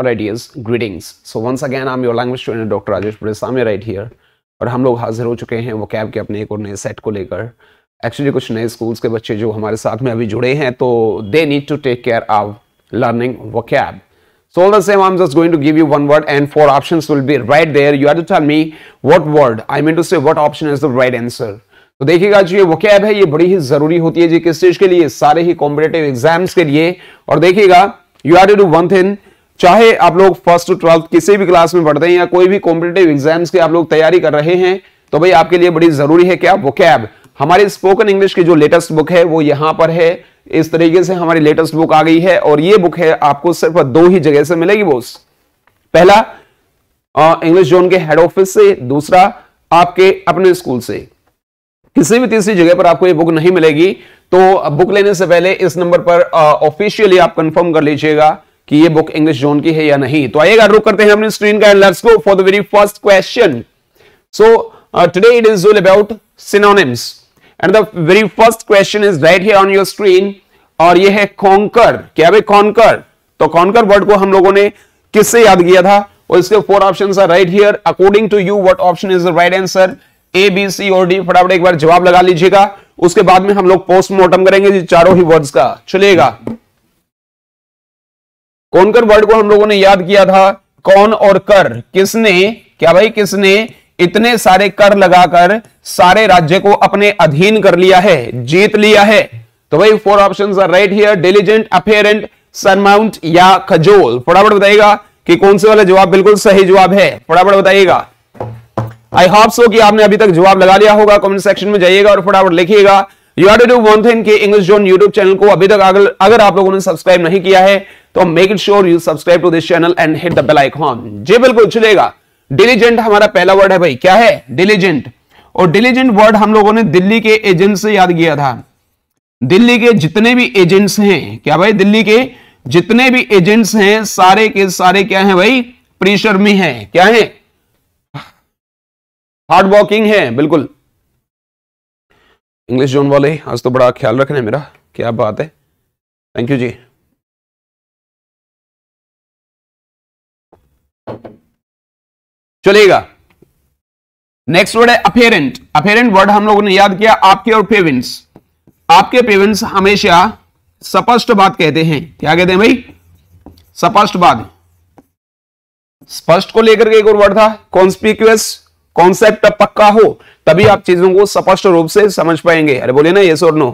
Alright yes, greetings. So once again, I'm your language trainer, Dr. Rajesh Puresame right here. और हम लोग हाजिर हो चुके हैं वो कैब के अपने एक और नए सेट को लेकर एक्चुअली कुछ नए स्कूल्स के बच्चे जो हमारे साथ में अभी जुड़े हैं तो they need to take care of learning vocab So all the same, I'm just going to give you one word and four options will be right there. You have to tell me what word, I mean to say what option is the right answer. तो देखिएगा जो ये vocab है ये बड़ी ही जरूरी होती है जी किस चीज के लिए सारे ही कॉम्पिटेटिव एग्जाम्स के लिए और देखिएगा you have to do one thing चाहे आप लोग फर्स्ट टू ट्वेल्थ किसी भी क्लास में पढ़ते हैं या कोई भी कॉम्पिटेटिव एग्जाम्स की आप लोग तैयारी कर रहे हैं तो भाई आपके लिए बड़ी जरूरी है क्या वोकैब हमारी स्पोकन इंग्लिश की जो लेटेस्ट बुक है वो यहां पर है इस तरीके से हमारी लेटेस्ट बुक आ गई है और ये बुक है आपको सिर्फ दो ही जगह से मिलेगी बोस पहला इंग्लिश जोन के हेड ऑफिस से दूसरा आपके अपने स्कूल से किसी भी तीसरी जगह पर आपको ये बुक नहीं मिलेगी तो बुक लेने से पहले इस नंबर पर ऑफिशियली आप कंफर्म कर लीजिएगा कि ये बुक इंग्लिश जोन की है या नहीं तो आइएगा रुक करते हैं अपनी स्क्रीन का let's go for the very first question so today it is all about synonyms and the very first question is right here on your screen और ये है कॉन्कर क्या भाई कॉन्कर तो कॉन्कर वर्ड को हम लोगों ने किससे याद किया था और इसके four options are right here according to you what option is the right answer A B C और डी फटाफट एक बार जवाब लगा लीजिएगा उसके बाद में हम लोग पोस्टमार्टम करेंगे चारों ही वर्ड्स का चलिएगा कौन कर वर्ड को हम लोगों ने याद किया था कौन और कर किसने क्या भाई किसने इतने सारे कर लगाकर सारे राज्य को अपने अधीन कर लिया है जीत लिया है तो भाई four options are right here diligent apparent surmount या खजोल फटाफट बताइएगा कि कौन से वाला जवाब बिल्कुल सही जवाब है फटाफट बताइएगा आई होप सो कि आपने अभी तक जवाब लगा लिया होगा कमेंट सेक्शन में जाइएगा और फटाफट लिखिएगा you are do one thing English zone YouTube channel को अभी तक अगर अगर आप लोगों ने सब्सक्राइब नहीं किया है तो make it sure you subscribe to this channel and hit the bell icon जी बिल्कुल चलेगा डिलीजेंट हमारा पहला वर्ड है भाई क्या है डिलीजेंट और डिलीजेंट वर्ड हम लोगों ने दिल्ली के एजेंट से याद किया था दिल्ली के जितने भी एजेंट्स हैं क्या भाई दिल्ली के जितने भी एजेंट्स हैं सारे के सारे क्या हैं भाई में हैं क्या है हार्ड वॉकिंग है बिल्कुल इंग्लिश जोन वाले आज तो बड़ा ख्याल रखना है मेरा क्या बात है थैंक यू जी चलेगा नेक्स्ट वर्ड है अपेरेंट अपेरेंट वर्ड हम लोगों ने याद किया आपके और पेवेंट्स आपके पेवेंट्स हमेशा स्पष्ट बात कहते हैं क्या कहते हैं भाई स्पष्ट बात स्पष्ट को लेकर के एक और वर्ड था कॉन्स्पिक्यूस कॉन्सेप्ट पक्का हो तभी आप चीजों को स्पष्ट रूप से समझ पाएंगे अरे बोले ना ये सोर नो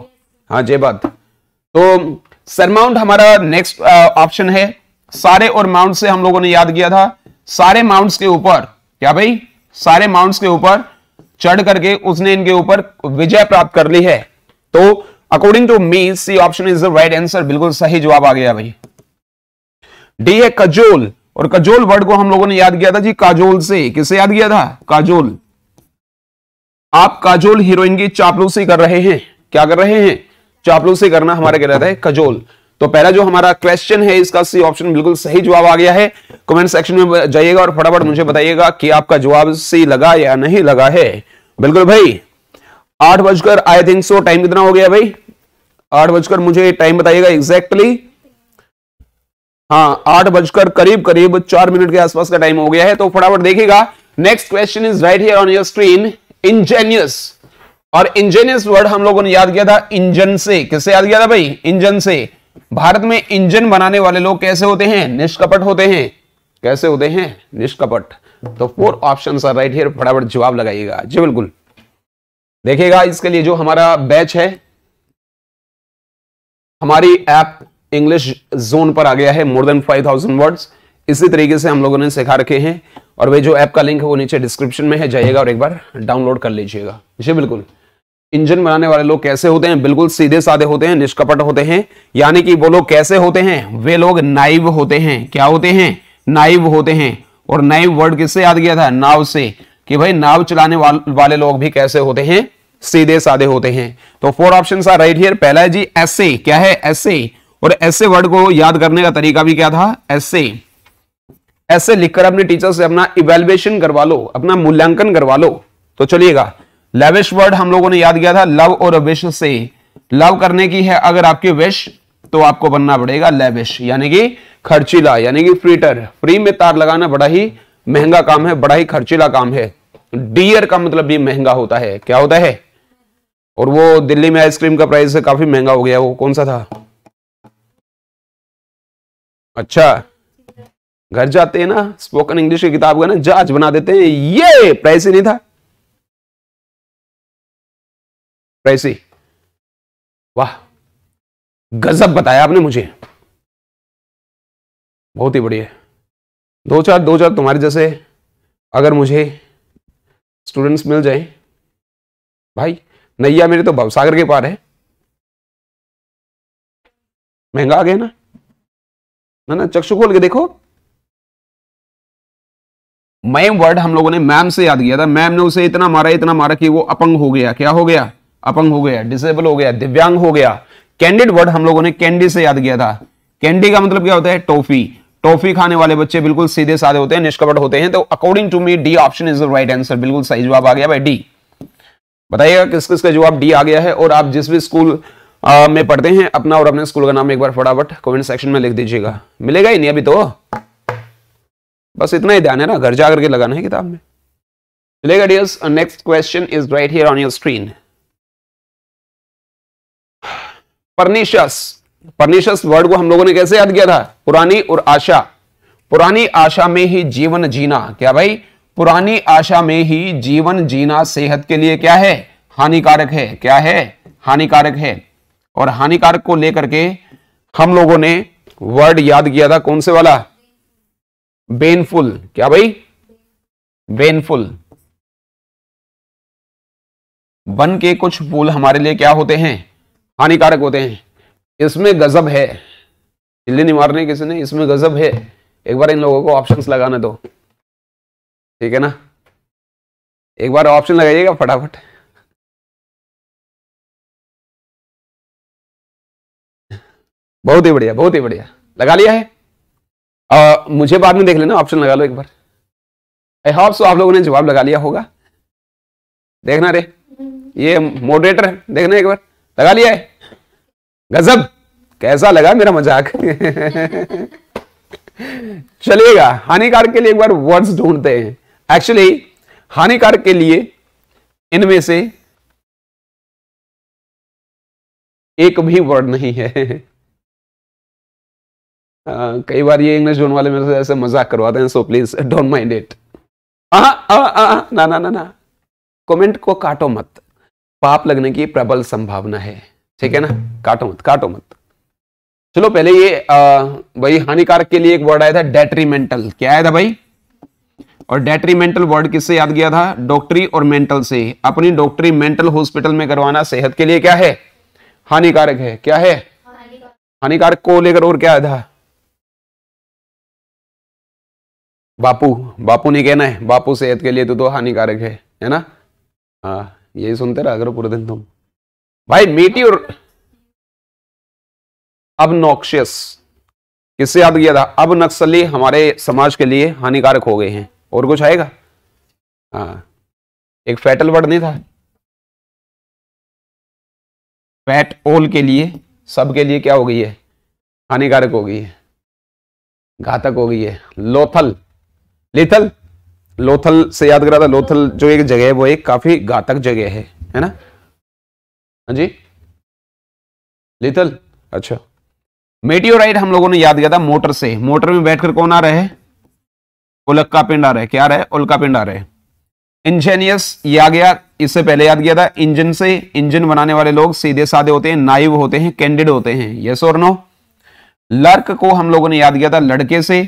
हाँ जय बात तो सरमाउंट हमारा नेक्स्ट ऑप्शन है सारे और माउंट से हम लोगों ने याद किया था सारे माउंट्स के ऊपर क्या भाई सारे माउंट्स के ऊपर चढ़ करके उसने इनके ऊपर विजय प्राप्त कर ली है तो according to me C option is the right answer बिल्कुल सही जवाब आ गया भाई डी है कजोल और कजोल वर्ड को हम लोगों ने याद किया था जी काजोल से किससे याद किया था काजोल आप काजोल हीरोइन की चापलूसी कर रहे हैं क्या कर रहे हैं चापलूसी करना हमारा कह रहा है कजोल तो पहला जो हमारा क्वेश्चन है इसका सी ऑप्शन बिल्कुल सही जवाब आ गया है कमेंट सेक्शन में जाइएगा और फटाफट मुझे बताइएगा कि आपका जवाब सी लगा या नहीं लगा है बिल्कुल भाई आठ बजकर आई थिंक सो टाइम कितना हो गया भाई आठ बजकर मुझे टाइम बताइएगा एग्जैक्टली exactly. हाँ आठ बजकर करीब करीब चार मिनट के आसपास का टाइम हो गया है तो फटाफट देखिएगा next question is right here on your screen ingenious और इंजेनियस वर्ड हम लोगों ने याद किया था इंजन से किससे याद किया था भाई इंजन से भारत में इंजन बनाने वाले लोग कैसे होते हैं निष्कपट होते हैं कैसे होते हैं निष्कपट तो four option are right here फटाफट जवाब लगाइएगा जी बिल्कुल देखिएगा इसके लिए जो हमारा बैच है हमारी ऐप इंग्लिश जोन पर आ गया है more than five thousand words इसी तरीके से हम लोगों ने सिखा रखे हैं और वे जो ऐप का लिंक है वो नीचे डिस्क्रिप्शन में है जाइएगा और एक बार डाउनलोड कर लीजिएगा जी बिल्कुल इंजन बनाने वाले लोग कैसे होते हैं बिल्कुल सीधे साधे होते हैं निष्कपट होते हैं यानी कि वो लोग कैसे होते हैं वे लोग नाइव होते हैं क्या होते हैं नाइव होते हैं और नाइव वर्ड किससे याद किया था नाव से कि भाई नाव चलाने वाले लोग भी कैसे होते हैं सीधे साधे होते हैं तो four option are right here पहला है जी एस क्या है एस और ऐसे वर्ड को याद करने का तरीका भी क्या था ऐसे ऐसे लिखकर अपने टीचर से अपना इवेल्युएशन करवा लो अपना मूल्यांकन करवा लो तो चलिएगा लेविश वर्ड हम लोगों ने याद किया था लव और विश से लव करने की है अगर आपकी विश तो आपको बनना पड़ेगा लेविश यानी कि खर्चीला यानी कि फ्रीटर फ्री में तार लगाना बड़ा ही महंगा काम है बड़ा ही खर्चीला काम है डियर का मतलब भी महंगा होता है क्या होता है और वो दिल्ली में आइसक्रीम का प्राइस काफी महंगा हो गया वो कौन सा था अच्छा घर जाते हैं ना स्पोकन इंग्लिश की किताब का ना जांच बना देते हैं ये प्राइस ही नहीं था प्राइसी वाह गजब बताया आपने मुझे बहुत ही बढ़िया दो चार दो चार तुम्हारे जैसे अगर मुझे स्टूडेंट्स मिल जाए भाई नैया मेरे तो भवसागर के पार है महंगा आ गया ना ना ना चक्षु खोल के देखो मैम वर्ड हम लोगों ने मैम से याद किया था मैम ने उसे इतना मारा इतना मारा कि वो अपंग हो गया क्या हो गया अपंग हो गया डिसेबल हो गया दिव्यांग हो गया कैंडिड वर्ड हम लोगों ने कैंडी से याद किया था कैंडी का मतलब क्या होता है टॉफी टॉफी खाने वाले बच्चे बिल्कुल सीधे साधे होते हैं निष्कपट होते हैं तो according to me D option is the right answer बिल्कुल सही जवाब आ गया भाई डी बताइएगा किस किस का जवाब डी आ गया है और आप जिस भी स्कूल में पढ़ते हैं अपना और अपने स्कूल का नाम एक बार फटाफट कमेंट सेक्शन में लिख दीजिएगा मिलेगा ही नहीं अभी तो बस इतना ही ध्यान है ना घर जा करके लगाना है किताब में मिलेगा dears next question is right here on your screen pernicious pernicious word को हम लोगों ने कैसे याद किया था पुरानी और आशा पुरानी आशा में ही जीवन जीना क्या भाई पुरानी आशा में ही जीवन जीना सेहत के लिए क्या है हानिकारक है क्या है हानिकारक है और हानिकारक को लेकर के हम लोगों ने वर्ड याद किया था कौन से वाला बेनफुल क्या भाई बेनफुल वन के कुछ फूल हमारे लिए क्या होते हैं हानिकारक होते हैं इसमें गजब है चिल्ली नहीं मारने किसी ने इसमें गजब है एक बार इन लोगों को ऑप्शंस लगाने दो ठीक है ना एक बार ऑप्शन लगाइएगा फटाफट बहुत ही बढ़िया बहुत ही बढ़िया लगा लिया है आ, मुझे बाद में देख लेना ऑप्शन लगा लो एक बार आई होप सो आप लोगों ने जवाब लगा लिया होगा देखना रे ये मॉडरेटर है देखना एक बार लगा लिया है गजब कैसा लगा मेरा मजाक चलिएगा हानिकारक के लिए एक बार वर्ड्स ढूंढते हैं एक्चुअली हानिकारक के लिए इनमें से एक भी वर्ड नहीं है हाँ, कई बार ये इंग्लिश जोन वाले मेरे से ऐसे मजाक करवाते हैं so please don't mind it ना ना ना ना कमेंट को काटो मत पाप लगने की प्रबल संभावना है ठीक है ना काटो मत काटो मत चलो पहले ये भाई हानिकारक के लिए एक वर्ड आया था डेट्रीमेंटल क्या आया था भाई और डेट्रीमेंटल वर्ड किससे याद किया था डॉक्टरी और मेंटल से अपनी डॉक्टरी मेंटल हॉस्पिटल में करवाना सेहत के लिए क्या है हानिकारक है क्या है हानिकारक को लेकर और क्या आया था बापू बापू नहीं कहना है बापू सेहत के लिए तो दो हानिकारक है है ना हाँ यही सुनते रह करो पूरे दिन तुम भाई मीठी और अब नोक्शियस किससे याद किया था अब नक्सली हमारे समाज के लिए हानिकारक हो गए हैं और कुछ आएगा हाँ एक फैटल वर्ड नहीं था फैट ओल के लिए सब के लिए क्या हो गई है हानिकारक हो गई है घातक हो गई है लोथल लेथल लोथल से याद करा था लोथल जो एक जगह है वो एक काफी घातक जगह है है ना हाँ जी लेथल अच्छा मेटियोराइट हम लोगों ने याद किया था मोटर से मोटर में बैठकर कौन आ रहा है उलक्का पिंड आ रहा है क्या रहा है उलका पिंड आ रहा है इंजेनियस ये आ गया इससे पहले याद किया था इंजन से इंजन बनाने वाले लोग सीधे साधे होते हैं नाइव होते हैं कैंडिड होते हैं यस और नो लर्क को हम लोगों ने याद किया था लड़के से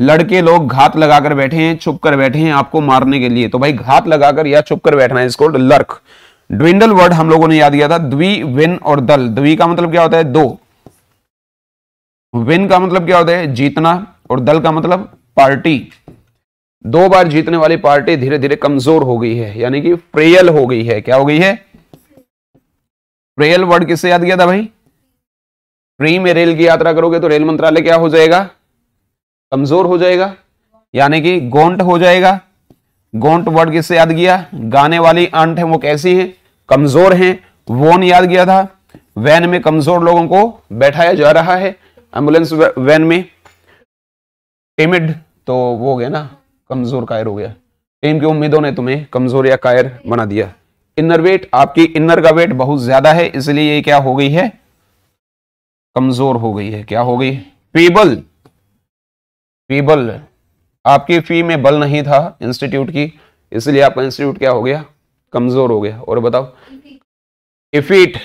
लड़के लोग घात लगाकर बैठे हैं छुप कर बैठे हैं आपको मारने के लिए तो भाई घात लगाकर या छुप कर बैठना है इसको लर्क ड्विंडल वर्ड हम लोगों ने याद किया था द्वी विन और दल द्वी का मतलब क्या होता है दो विन का मतलब क्या होता है जीतना और दल का मतलब पार्टी दो बार जीतने वाली पार्टी धीरे धीरे कमजोर हो गई है यानी कि प्रेयल हो गई है क्या हो गई है प्रेयल वर्ड किससे याद किया था भाई फ्री में रेल की यात्रा करोगे तो रेल मंत्रालय क्या हो जाएगा कमजोर हो जाएगा यानी कि गोंट हो जाएगा गोंट वर्ड किससे याद किया गाने वाली अंट है वो कैसी है कमजोर है वोन याद किया था वैन में कमजोर लोगों को बैठाया जा रहा है एम्बुलेंस वैन में टेमिड तो वो हो गया ना कमजोर कायर हो गया टेम की उम्मीदों ने तुम्हें कमजोर या कायर बना दिया इनर वेट आपकी इनर का वेट बहुत ज्यादा है इसलिए ये क्या हो गई है कमजोर हो गई है क्या हो गई पेबल फीबल आपकी फी में बल नहीं था इंस्टीट्यूट की इसलिए आपका इंस्टीट्यूट क्या हो गया कमजोर हो गया और बताओ इफीट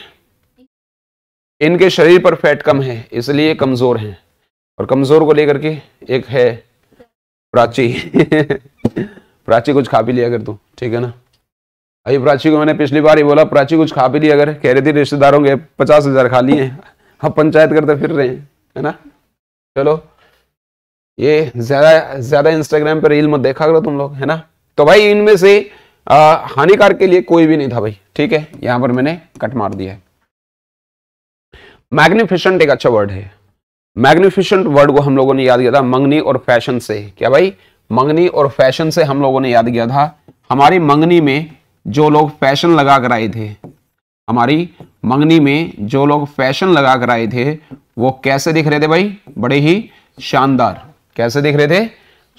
इनके शरीर पर फैट कम है इसलिए कमजोर हैं और कमजोर को लेकर के एक है प्राची प्राची कुछ खा भी लिया अगर तू ठीक है ना अभी प्राची को मैंने पिछली बार ही बोला प्राची कुछ खा भी लिया अगर कह रहे थे रिश्तेदारों के पचास हजार खा लिए अब पंचायत करते फिर रहे हैं है ना चलो ये ज्यादा ज्यादा इंस्टाग्राम पे रील मत देखा करो तुम लोग है ना तो भाई इनमें से हानिकार के लिए कोई भी नहीं था भाई ठीक है यहां पर मैंने कट मार दिया है मैग्निफिशेंट एक अच्छा वर्ड है मैग्निफिशेंट वर्ड को हम लोगों ने याद किया था मंगनी और फैशन से क्या भाई मंगनी और फैशन से हम लोगों ने याद किया था हमारी मंगनी में जो लोग फैशन लगा कर आए थे हमारी मंगनी में जो लोग फैशन लगा कर आए थे वो कैसे दिख रहे थे भाई बड़े ही शानदार कैसे दिख रहे थे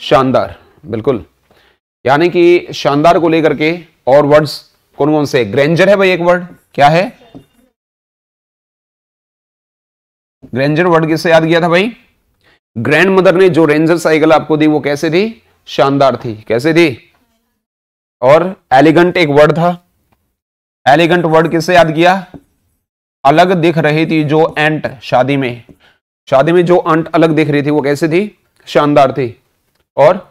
शानदार बिल्कुल यानी कि शानदार को लेकर के और वर्ड्स कौन कौन से ग्रेंजर है भाई एक वर्ड क्या है ग्रेंजर वर्ड किससे याद किया था भाई ग्रैंड मदर ने जो रेंजर साइकिल आपको दी वो कैसे थी शानदार थी कैसे थी और एलिगेंट एक वर्ड था एलिगेंट वर्ड किससे याद किया अलग दिख रही थी जो एंट शादी में शादी में जो अंट अलग दिख रही थी वो कैसे थी शानदार थी और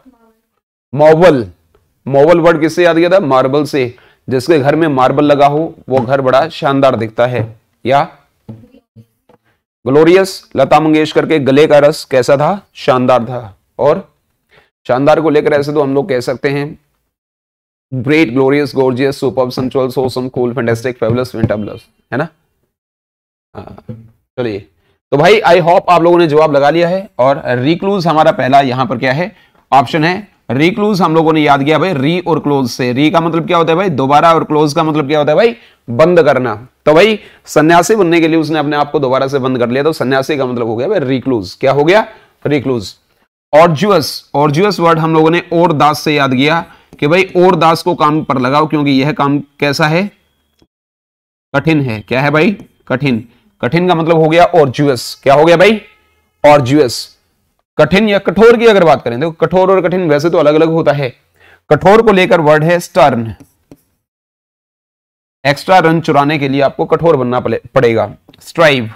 मोवल मोवल वर्ड किससे याद किया था मार्बल से जिसके घर में मार्बल लगा हो वो घर बड़ा शानदार दिखता है या ग्लोरियस लता मंगेशकर के गले का रस कैसा था शानदार था और शानदार को लेकर ऐसे तो हम लोग कह सकते हैं great glorious gorgeous super sensual awesome cool fantastic fabulous wintabulous है ना हाँ, चलिए तो भाई आई होप आप लोगों ने जवाब लगा लिया है और रिक्लूज हमारा पहला यहां पर क्या है ऑप्शन है रिक्लूज हम लोगों ने याद किया भाई री और क्लोज से री का मतलब क्या होता है भाई दोबारा और क्लोज का मतलब क्या होता है भाई बंद करना तो भाई सन्यासी बनने के लिए उसने अपने आप को दोबारा से बंद कर लिया तो सन्यासी का मतलब हो गया भाई रिक्लूज क्या हो गया रिक्लूज ऑर्जुअस ऑर्जुअस वर्ड हम लोगों ने और दास से याद किया कि भाई और दास को काम पर लगाओ क्योंकि यह काम कैसा है कठिन है क्या है भाई कठिन कठिन का मतलब हो गया और जुएस क्या हो गया भाई और जुएस कठिन या कठोर की अगर बात करें देखो कठोर और कठिन वैसे तो अलग अलग होता है कठोर को लेकर वर्ड है स्टर्न एक्स्ट्रा रन चुराने के लिए आपको कठोर बनना पड़ेगा स्ट्राइव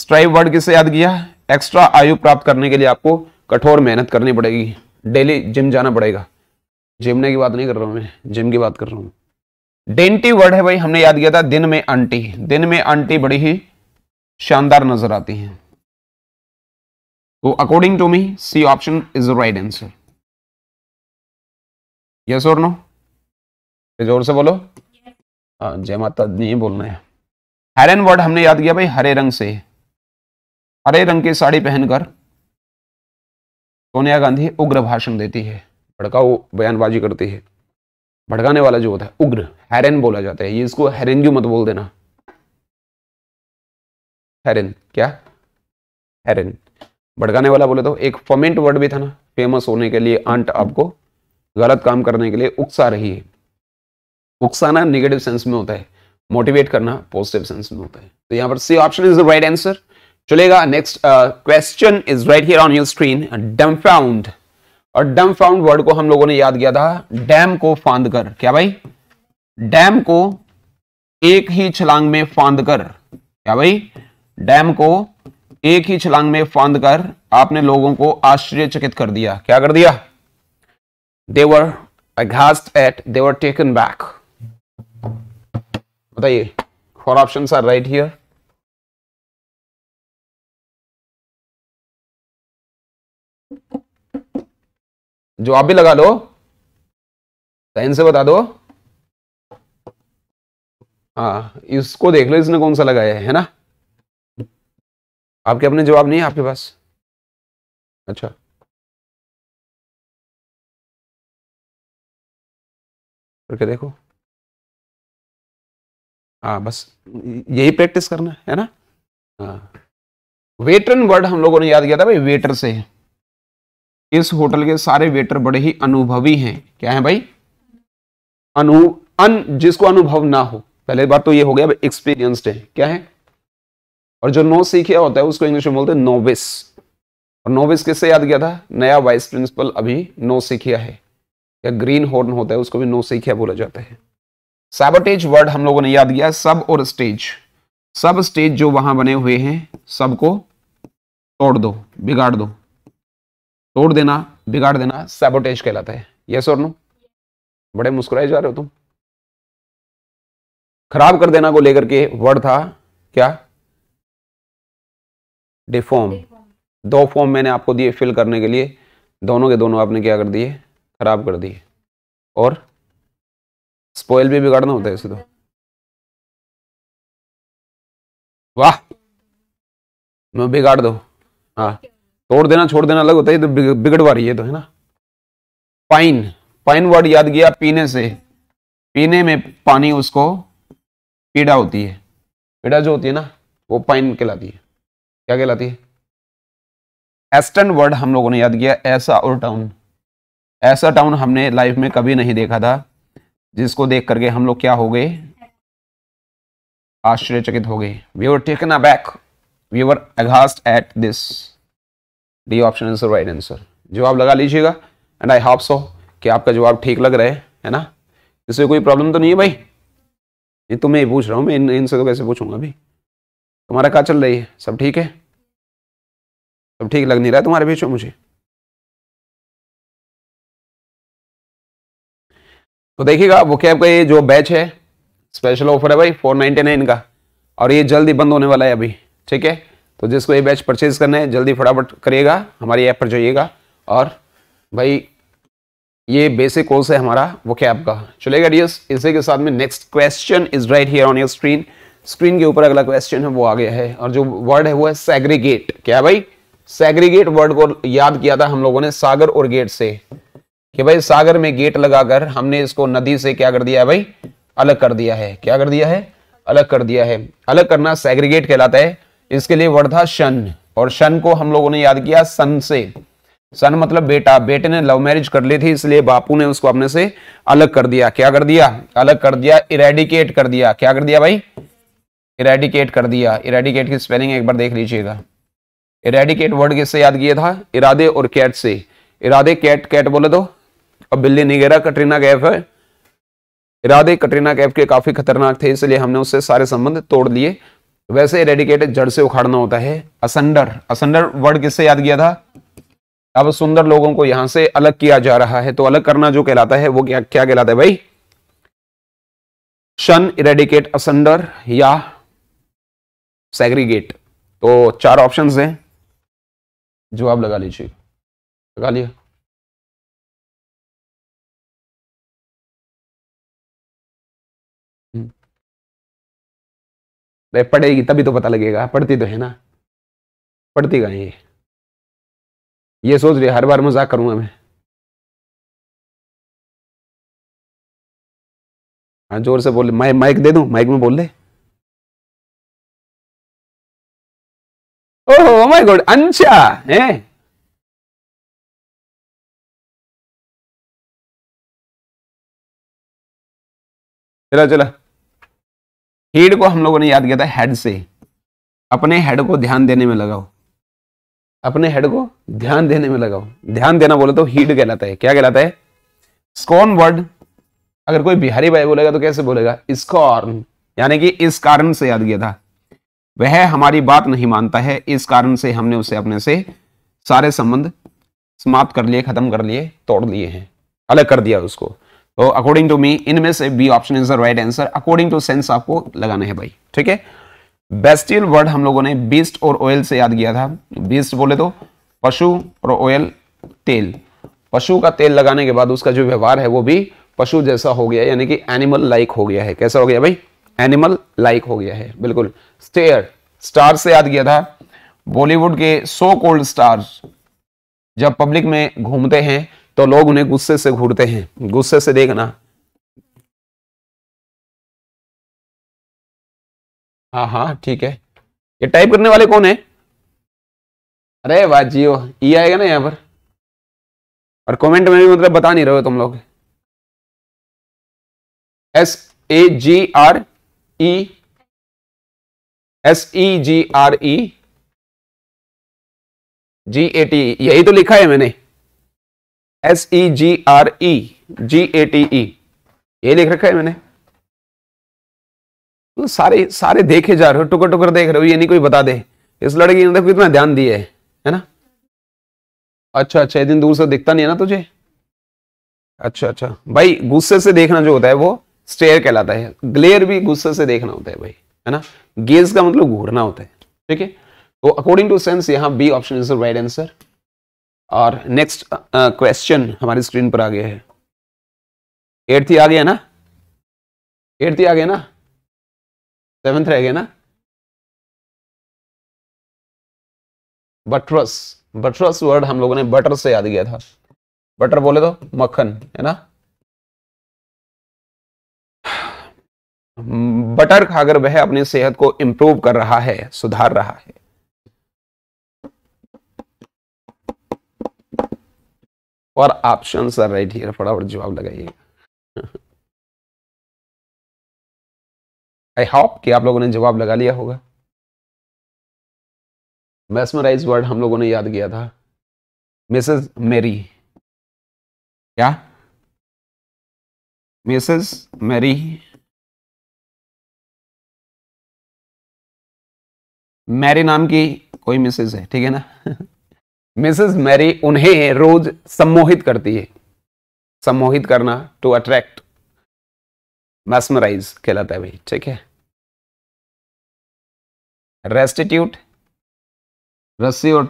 स्ट्राइव वर्ड किससे याद किया एक्स्ट्रा आयु प्राप्त करने के लिए आपको कठोर मेहनत करनी पड़ेगी डेली जिम जाना पड़ेगा जिमने की बात नहीं कर रहा हूं मैं जिम की बात कर रहा हूं डेंटी वर्ड है भाई हमने याद किया था दिन में अंटी दिन में अंटी बड़ी ही शानदार नजर आती है तो according to me C option is right answer yes और नो जोर से बोलो हाँ, जय माता नहीं बोलना है हेरन वर्ड हमने याद किया भाई हरे रंग से हरे रंग की साड़ी पहनकर सोनिया गांधी उग्र भाषण देती है भड़काऊ बयानबाजी करती है भड़काने वाला जो होता है उग्र हैरन बोला जाता है ये इसको हैरन क्यों मत बोल देना हैरन क्या हैरन भड़काने वाला बोले तो एक फमेंट वर्ड भी था ना फेमस होने के लिए आंट आपको गलत काम करने के लिए उकसा रही है उकसाना निगेटिव सेंस में होता है मोटिवेट करना पॉजिटिव सेंस में होता है तो यहां पर C option is the right answer चलेगा next question is right here on your screen dumbfound और डम फाउंड वर्ड को हम लोगों ने याद किया था डैम को फांद कर क्या भाई डैम को एक ही छलांग में फांद कर क्या भाई डैम को एक ही छलांग में फांद कर आपने लोगों को आश्चर्यचकित कर दिया क्या कर दिया they were aghast at they were taken back बताइए four option are right here जवाब भी लगा लो साइन से बता दो हाँ इसको देख लो इसने कौन सा लगाया है ना आपके अपने जवाब नहीं है आपके पास अच्छा करके देखो हाँ बस यही प्रैक्टिस करना है ना हाँ वेटर वर्ड हम लोगों ने याद किया था भाई वेटर से इस होटल के सारे वेटर बड़े ही अनुभवी हैं क्या है भाई अनु अन जिसको अनुभव ना हो पहले बात तो ये हो गया एक्सपीरियंस्ड है क्या है और जो नो सीखिया होता है उसको इंग्लिश में बोलते हैं नोविस और नोविस किससे याद किया था नया वाइस प्रिंसिपल अभी नो सीखिया है या ग्रीन हॉर्न होता है उसको भी नो सीखिया बोला जाता है सैबोटेज वर्ड हम लोगों ने याद किया सब और स्टेज सब स्टेज जो वहां बने हुए हैं सबको तोड़ दो बिगाड़ दो तोड़ देना बिगाड़ देना सैबोटेज कहलाता है यस और नो बड़े मुस्कुराए जा रहे हो तुम खराब कर देना को लेकर के वर्ड था क्या डिफॉर्म दो फॉर्म मैंने आपको दिए फिल करने के लिए दोनों के दोनों आपने क्या कर दिए खराब कर दिए और स्पॉयल भी बिगाड़ना होता है इसे तो वाह मैं बिगाड़ दो हाँ तोड़ देना छोड़ देना अलग होता है तो बिगड़वा रही है तो है ना पाइन पाइन वर्ड याद किया पीने से पीने में पानी उसको पीड़ा होती है पीड़ा जो होती है ना वो पाइन कहलाती है क्या कहलाती है एस्टन वर्ड हम लोगों ने याद किया ऐसा और टाउन ऐसा टाउन हमने लाइफ में कभी नहीं देखा था जिसको देख करके हम लोग क्या हो गए आश्चर्यचकित हो गए we were taken aback we were aghast at this D option answer right answer जवाब लगा लीजिएगा एंड आई होप सो कि आपका जवाब ठीक लग रहा है है ना इससे कोई प्रॉब्लम तो नहीं है भाई ये तो मैं पूछ रहा हूँ मैं इन इनसे तो कैसे पूछूंगा अभी तुम्हारा क्या चल रही है सब ठीक है सब ठीक लग नहीं रहा है तुम्हारे बीच मुझे तो देखिएगा वो कैब का ये जो बैच है स्पेशल ऑफर है भाई फोर नाइन्टी नाइन का और ये जल्दी बंद होने वाला है अभी ठीक है तो जिसको ये बैच परचेज करना है जल्दी फटाफट करिएगा हमारी ऐप पर जाइएगा और भाई ये बेसिक कोर्स है हमारा वो क्या आपका चलेगा डियर्स इसी के साथ में next question is right here on your screen screen के ऊपर अगला क्वेश्चन है वो आ गया है और जो वर्ड है वो है सेग्रीगेट क्या भाई सेग्रीगेट वर्ड को याद किया था हम लोगों ने सागर और गेट से कि भाई सागर में गेट लगाकर हमने इसको नदी से क्या कर दिया है भाई अलग कर दिया है क्या कर दिया है अलग कर दिया है अलग करना सेग्रीगेट कहलाता है इसके लिए वर्ड था शन और शन को हम लोगों ने याद किया सन से सन मतलब बेटा बेटे ने लव मैरिज कर ली थी इसलिए बापू ने उसको अपने से अलग कर दिया क्या कर दिया अलग कर दिया इरेडिकेट कर दिया क्या कर दिया भाई इरेडिकेट कर दिया इरेडिकेट की स्पेलिंग एक बार देख लीजिएगा इरेडिकेट वर्ड किससे याद किया था इरादे और कैट से इरादे कैट कैट बोले तो अब बिल्ली नहीं गिरा कटरीना कैफ है इरादे कटरीना कैफ के काफी खतरनाक थे इसलिए हमने उससे सारे संबंध तोड़ लिए वैसे एरेडिकेटेड जड़ से उखाड़ना होता है असंडर असंडर वर्ड किससे याद किया था अब सुंदर लोगों को यहां से अलग किया जा रहा है तो अलग करना जो कहलाता है वो क्या क्या कहलाता है भाई शन इरेडिकेट असंडर या सेग्रीगेट तो चार ऑप्शंस हैं जवाब लगा लीजिए लगा लिया भाई पढ़ेगी तभी तो पता लगेगा पढ़ती तो है ना पढ़ती कहाँ ये ये सोच रही हर बार मजाक करूंगा मैं हाँ जोर से बोले माइक माइक दे दू माइक में बोल ले ओह माय गॉड अंशा है चला चला हेड को हम लोगों ने याद किया था हेड से अपने हेड को ध्यान देने में लगाओ अपने हेड को ध्यान देने में लगाओ ध्यान देना बोले तो हीड कहलाता है क्या कहलाता है स्कॉन वर्ड अगर कोई बिहारी भाई बोलेगा तो कैसे बोलेगा स्कॉर्न यानी कि इस कारण से याद किया था वह हमारी बात नहीं मानता है इस कारण से हमने उसे अपने से सारे संबंध समाप्त कर लिए खत्म कर लिए तोड़ लिए हैं अलग कर दिया उसको तो अकॉर्डिंग टू मी इनमें से B option is the right answer according to sense आपको लगाना है भाई ठीक है बेस्टियल वर्ड हम लोगों ने बीस्ट और ऑयल से याद किया था बीस्ट बोले तो पशु और ऑयल तेल पशु का तेल लगाने के बाद उसका जो व्यवहार है वो भी पशु जैसा हो गया यानी कि एनिमल लाइक हो गया है कैसा हो गया भाई एनिमल लाइक हो गया है बिल्कुल स्टेयर स्टार से याद किया था बॉलीवुड के सो कोल्ड स्टार जब पब्लिक में घूमते हैं तो लोग उन्हें गुस्से से घूरते हैं गुस्से से देखना हाँ हाँ ठीक है ये टाइप करने वाले कौन है अरे वाह जियो ई आएगा ना यहाँ पर और कमेंट में भी मतलब बता नहीं रहे हो तुम लोग S A G R E S E G R E G A T यही तो लिखा है मैंने S E G R E G A T E ये लिख रखा है मैंने तो सारे सारे देखे जा रहे हो टुकड़ टुकड़ देख रहे हो ये नहीं कोई बता दे इस लड़की ने देखो इतना ध्यान दिया है है ना अच्छा अच्छा इतनी दूर से दिखता नहीं है ना तुझे अच्छा अच्छा भाई गुस्से से देखना जो होता है वो स्टेयर कहलाता है ग्लेयर भी गुस्से से देखना होता है भाई है ना गेज का मतलब घूरना होता है ठीक है तो अकॉर्डिंग टू सेंस यहाँ B option is the right answer और नेक्स्ट क्वेश्चन uh, हमारी स्क्रीन पर आ गया है एट्थ ही आ गया ना एट्थ ही आ गया ना सेवेंथ रह गया ना बटरस बटरस वर्ड हम लोगों ने बटर से याद किया था बटर बोले तो मक्खन है ना बटर खाकर वह अपनी सेहत को इंप्रूव कर रहा है सुधार रहा है और ऑप्शन सर राइट हियर फटाफट जवाब लगाइए आई होप कि आप लोगों ने जवाब लगा लिया होगा मैसमराइज वर्ड हम लोगों ने याद किया था मिसेस मेरी क्या मिसेस मेरी मैरी नाम की कोई मिसेज है ठीक है ना मिसेस मैरी उन्हें रोज सम्मोहित करती है सम्मोहित करना टू अट्रैक्ट मैसमराइज कहलाता है भाई ठीक है रेस्टिट्यूट रस्सी और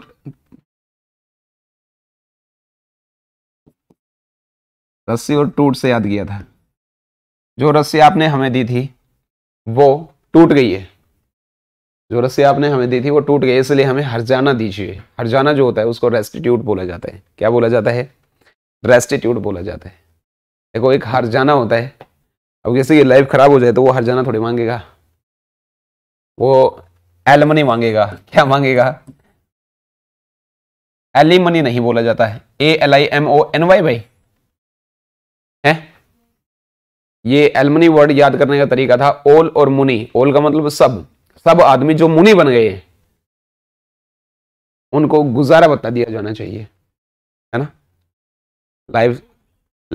रस्सी और टूट से याद किया था जो रस्सी आपने हमें दी थी वो टूट गई है जो रस्सी आपने हमें दी थी वो टूट गई इसलिए हमें हरजाना दीजिए हरजाना जो होता है उसको रेस्टिट्यूट बोला जाता है क्या बोला जाता है रेस्टिट्यूट बोला जाता है देखो एक हरजाना होता है अब जैसे ये लाइफ ख़राब हो जाए तो वो हरजाना थोड़ी मांगेगा वो एलमनी मांगेगा क्या मांगेगा एलिमनी नहीं बोला जाता है A L I M O N Y भाई है ये एलमनी वर्ड याद करने का तरीका था ओल और मुनी ओल का मतलब सब सब आदमी जो मुनि बन गए हैं उनको गुजारा बता दिया जाना चाहिए है ना लाइव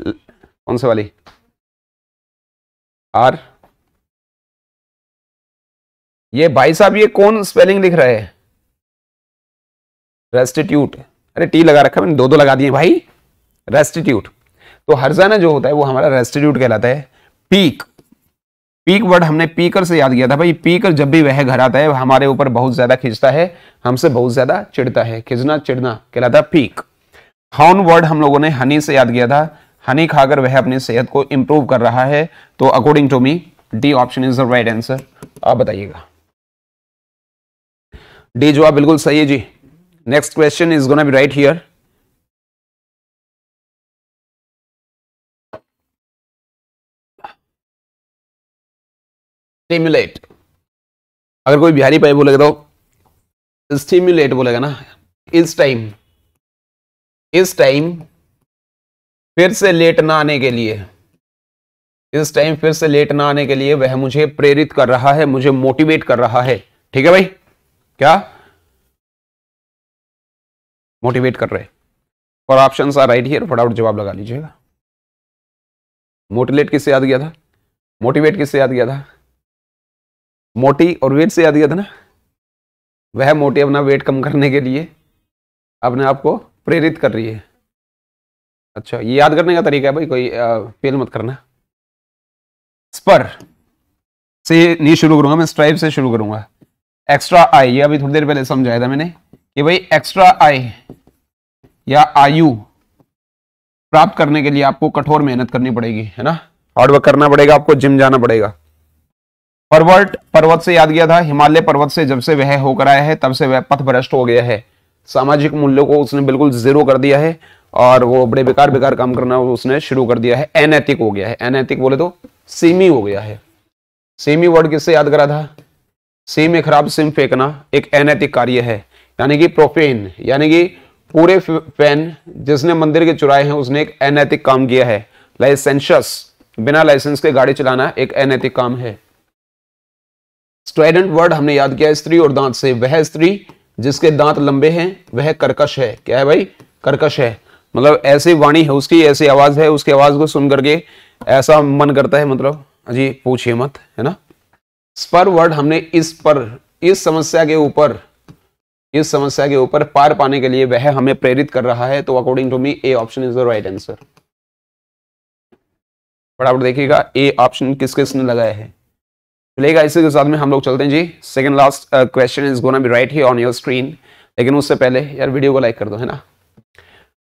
कौन से वाली आर ये भाई साहब ये कौन स्पेलिंग लिख रहा है रेस्टिट्यूट अरे टी लगा रखा मैंने दो दो लगा दिए भाई रेस्टिट्यूट तो हर्जाना जो होता है वो हमारा रेस्टिट्यूट कहलाता है पीक पीक वर्ड हमने पीकर से याद किया था भाई पीकर जब भी वह घर आता है हमारे ऊपर बहुत ज्यादा खींचता है हमसे बहुत ज्यादा चिड़ता है खिंचना चिढ़ना कहलाता पीक हाउन वर्ड हम लोगों ने हनी से याद किया था हनी खाकर वह अपनी सेहत को इंप्रूव कर रहा है तो according to me D option is the right answer आप बताइएगा डी जवाब बिल्कुल सही है जी next question is gonna be right here stimulate अगर कोई बिहारी पाई बोलेगा तो स्टिम्युलेट बोलेगा ना इस टाइम इस टाइम फिर से लेट ना आने के लिए इस टाइम फिर से लेट ना आने के लिए वह मुझे प्रेरित कर रहा है मुझे मोटिवेट कर रहा है ठीक है भाई क्या मोटिवेट कर रहे और ऑप्शन आर राइट हियर फटाफट जवाब लगा लीजिएगा मोटिवेट किससे याद गया था मोटिवेट किससे याद गया था मोटी और वेट से याद किया था ना वह मोटी अपना वेट कम करने के लिए अपने आप को प्रेरित कर रही है अच्छा ये याद करने का तरीका है भाई कोई फेल मत करना स्पर से नहीं शुरू करूंगा मैं स्ट्राइप से शुरू करूंगा एक्स्ट्रा आई ये अभी थोड़ी देर पहले समझाया था मैंने कि भाई एक्स्ट्रा आई या आयु प्राप्त करने के लिए आपको कठोर मेहनत करनी पड़ेगी है ना हार्डवर्क करना पड़ेगा आपको जिम जाना पड़ेगा पर्वत पर्वत से याद किया था हिमालय पर्वत से जब से वह होकर आया है तब से वह पथ भ्रष्ट हो गया है सामाजिक मूल्यों को उसने बिल्कुल जीरो कर दिया है और वो बड़े बेकार बेकार काम करना उसने शुरू कर दिया है अनैतिक हो गया है अनैतिक बोले तो सीमी हो गया है सीमी वर्ड किससे याद करा था सीम में खराब सिम फेंकना एक अनैतिक कार्य है यानी कि प्रोफेन यानी कि पूरे फैन जिसने मंदिर के चुराए हैं उसने एक अनैतिक काम किया है लाइसेंशस बिना लाइसेंस के गाड़ी चलाना एक अनैतिक काम है स्ट्राइडेंट तो वर्ड हमने याद किया स्त्री और दांत से वह स्त्री जिसके दांत लंबे हैं वह कर्कश है क्या है भाई कर्कश है मतलब ऐसी वाणी है उसकी ऐसी आवाज है उसकी आवाज को सुन करके ऐसा मन करता है मतलब जी पूछिए मत है ना स्पर वर्ड हमने इस पर इस समस्या के ऊपर इस समस्या के ऊपर पार पाने के लिए वह हमें प्रेरित कर रहा है तो according to me A option is the right answer फटाफट देखिएगा ए ऑप्शन किस किसने लगाया है चलेगा इसी के साथ में हम लोग चलते हैं जी second last question is gonna be right here on your screen लेकिन उससे पहले यार वीडियो को लाइक कर दो है ना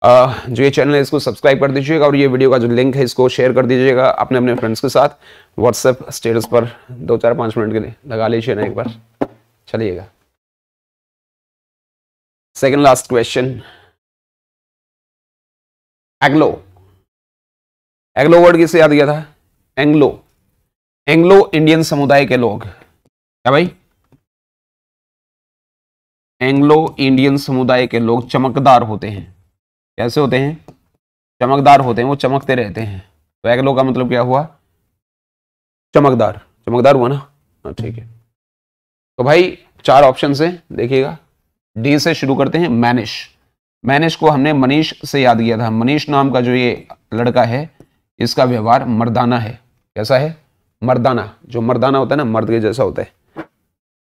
uh, जो ये चैनल है इसको सब्सक्राइब कर दीजिएगा और ये वीडियो का जो लिंक है इसको शेयर कर दीजिएगा अपने अपने फ्रेंड्स के साथ व्हाट्सएप स्टेटस पर दो चार पाँच मिनट के लिए लगा लीजिए ना एक बार चलिएगा second last question aglow aglow word किसे याद किया था एंग्लो एंग्लो इंडियन समुदाय के लोग क्या भाई एंग्लो इंडियन समुदाय के लोग चमकदार होते हैं कैसे होते हैं चमकदार होते हैं वो चमकते रहते हैं तो एंग्लो का मतलब क्या हुआ चमकदार चमकदार हुआ ना हाँ ठीक है तो भाई चार ऑप्शन से देखिएगा डी से शुरू करते हैं मैनिश मैनिश को हमने मनीष से याद किया था मनीष नाम का जो ये लड़का है इसका व्यवहार मर्दाना है कैसा है मर्दाना जो मर्दाना होता है ना मर्द के जैसा होता है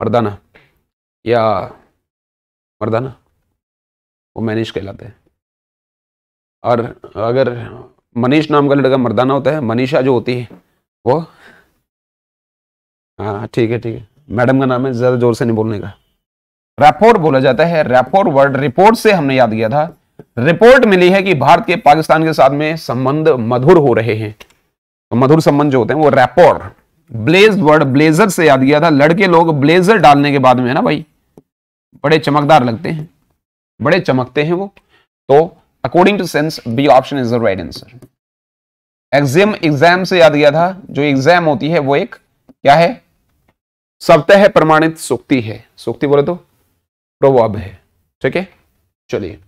मर्दाना या मर्दाना वो मनीष कहलाते हैं और अगर मनीष नाम का लड़का मर्दाना होता है मनीषा जो होती है वो हाँ ठीक है ठीक है मैडम का नाम है ज़्यादा जोर से नहीं बोलने का रैपोर्ट बोला जाता है रैपोर्ट वर्ड रिपोर्ट से हमने याद किया था रिपोर्ट मिली है कि भारत के पाकिस्तान के साथ में संबंध मधुर हो रहे हैं तो मधुर संबंध जो होते हैं वो रैपोर ब्लेज वर्ड ब्लेजर से याद किया था लड़के लोग ब्लेजर डालने के बाद में है ना भाई बड़े चमकदार लगते हैं बड़े चमकते हैं वो तो according to sense B option is the right answer exam exam से याद किया था जो एग्जाम होती है वो एक क्या है सप्तः प्रमाणित सुक्ति है सुक्ति बोले तो प्रोवर्ब है ठीक है चलिए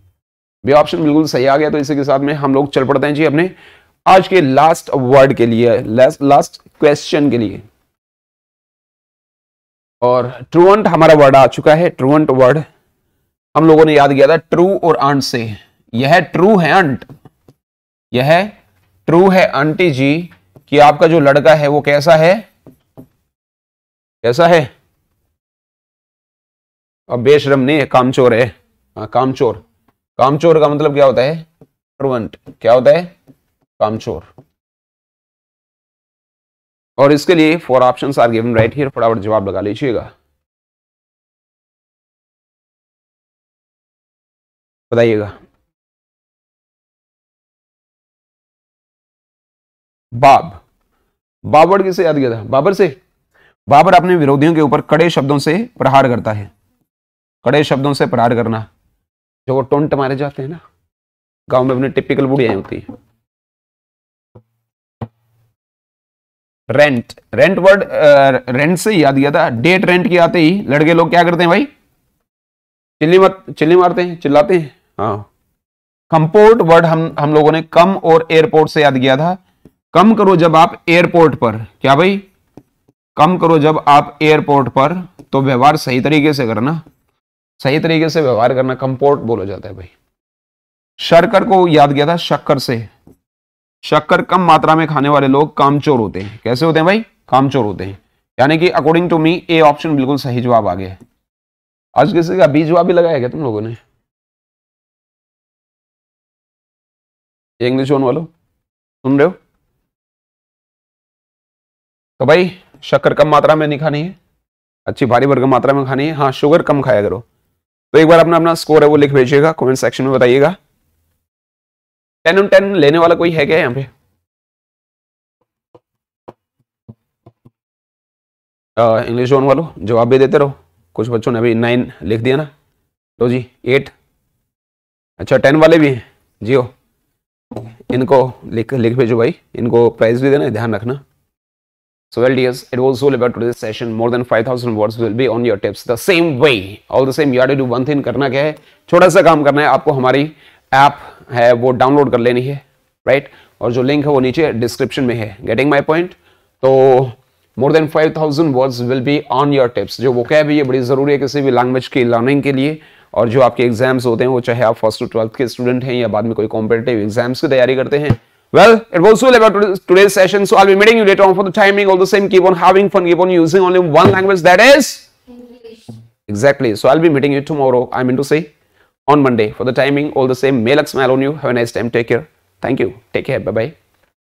बी ऑप्शन बिल्कुल सही आ गया तो इसी के साथ में हम लोग चल पड़ते हैं जी अपने आज के लास्ट वर्ड के लिए लास्ट क्वेश्चन के लिए और ट्रूवंट हमारा वर्ड आ चुका है ट्रूवंट वर्ड हम लोगों ने याद किया था ट्रू और अंट से यह ट्रू है अंट यह ट्रू है आंटी जी कि आपका जो लड़का है वो कैसा है कैसा है अब बेशरम नहीं है कामचोर है हाँ कामचोर कामचोर का मतलब क्या होता है ट्रुवंट क्या होता है कामचोर और इसके लिए four options are given right here फटाफट जवाब लगा लीजिएगा बताइएगा बाब बाबर किसे याद किया था बाबर से बाबर अपने विरोधियों के ऊपर कड़े शब्दों से प्रहार करता है कड़े शब्दों से प्रहार करना जो वो टोंट मारे जाते हैं ना गांव में अपने टिपिकल बुढ़िया होती है रेंट रेंट वर्ड रेंट से ही याद किया था डेट रेंट की आते ही लड़के लोग क्या करते हैं भाई चिल्ली मत चिल्ली मारते हैं चिल्लाते हैं हाँ कंपोर्ट वर्ड हम हम लोगों ने कम और एयरपोर्ट से याद किया था कम करो जब आप एयरपोर्ट पर क्या भाई कम करो जब आप एयरपोर्ट पर तो व्यवहार सही तरीके से करना सही तरीके से व्यवहार करना कंपोर्ट बोला जाता है भाई शर्कर को याद किया था शक्कर से शक्कर कम मात्रा में खाने वाले लोग कामचोर होते हैं कैसे होते हैं भाई कामचोर होते हैं यानी कि according to me A option बिल्कुल सही जवाब आ गया आज किसी का बी जवाब भी लगाया गया तुम लोगों ने इंग्लिश ओन वालों सुन रहे हो तो भाई शक्कर कम मात्रा में नहीं खानी है अच्छी भारी भरकम मात्रा में खानी है हाँ शुगर कम खाया करो तो एक बार अपना अपना स्कोर है वो लिख भेजिएगा कमेंट सेक्शन में बताइएगा टेन ऑन टेन लेने वाला कोई है क्या यहाँ पे इंग्लिश जोन वालों जवाब भी देते रहो कुछ बच्चों ने अभी नाइन लिख दिया ना लो जी एट अच्छा टेन वाले भी हैं जी हो इनको लिख लिख भेजो भाई इनको प्राइस भी देना ध्यान रखना So well dears, it was all about today's session. More than 5000 words will be on your tips the same way all the same you have to do one thing करना क्या है छोटा सा काम करना है आपको हमारी ऐप है वो डाउनलोड कर लेनी है राइट right? और जो लिंक है वो नीचे डिस्क्रिप्शन में है getting my point to more than five thousand words will be on your tips जो वो कैब है ये बड़ी ज़रूरी है किसी भी लैंग्वेज की लर्निंग के लिए और जो आपके एग्जाम्स होते हैं वो चाहे आप फर्स्ट टू ट्वेल्थ के स्टूडेंट हैं या बाद में कोई कॉम्पिटेटिव एग्जाम्स की तैयारी करते हैं well it was all about today's session so i'll be meeting you later on for the timing all the same keep on having fun keep on using only one language that is english exactly so i'll be meeting you tomorrow i mean to say on Monday. For the timing, all the same, Malak smile on you. Have a nice time. Take care. Thank you. Take care. Bye bye.